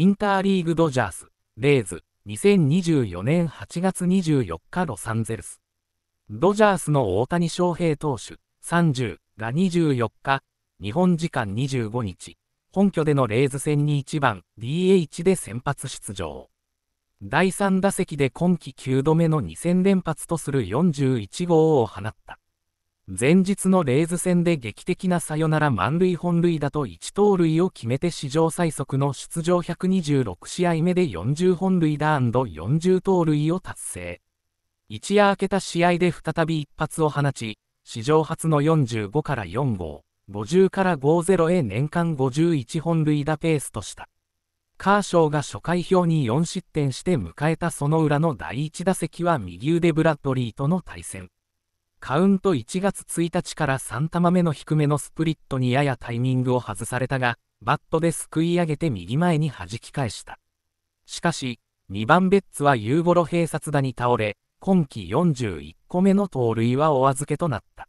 インターリーグドジャース、レイズ、2024年8月24日ロサンゼルス。ドジャースの大谷翔平投手、30が24日、日本時間25日、本拠でのレイズ戦に1番 DH で先発出場。第3打席で今季9度目の2戦連発とする41号を放った。前日のレイズ戦で劇的なサヨナラ満塁本塁打と1盗塁を決めて史上最速の出場126試合目で40本塁打 &40 盗塁を達成。一夜明けた試合で再び一発を放ち、史上初の45から4号、50から50へ年間51本塁打ペースとした。カーショーが初回表に4失点して迎えたその裏の第1打席は右腕ブラッドリーとの対戦。カウント1月1日から3玉目の低めのスプリットにややタイミングを外されたが、バットですくい上げて右前に弾き返した。しかし、2番ベッツはユーボロ併殺打に倒れ、今季41個目の盗塁はお預けとなった。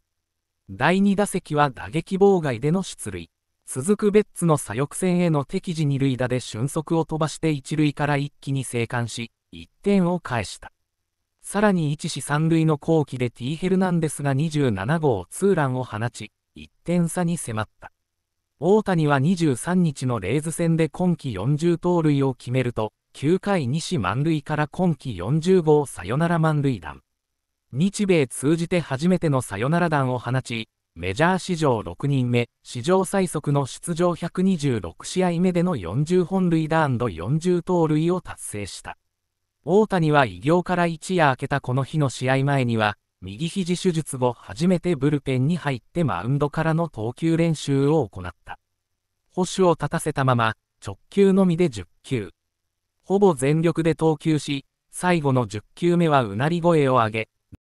第2打席は打撃妨害での出塁。続くベッツの左翼線への敵地二塁打で俊足を飛ばして一塁から一気に生還し、1点を返した。さらに1死3塁の後期で T・ ヘルナンデスが27号ツーランを放ち、1点差に迫った。大谷は23日のレイズ戦で今季40盗塁を決めると、9回2死満塁から今季40号サヨナラ満塁弾。日米通じて初めてのサヨナラ弾を放ち、メジャー史上6人目、史上最速の出場126試合目での40本塁打 &40 盗塁を達成した。大谷は偉業から一夜明けたこの日の試合前には、右肘手術後初めてブルペンに入ってマウンドからの投球練習を行った。保守を立たせたまま、直球のみで10球。ほぼ全力で投球し、最後の10球目はうなり声を上げ、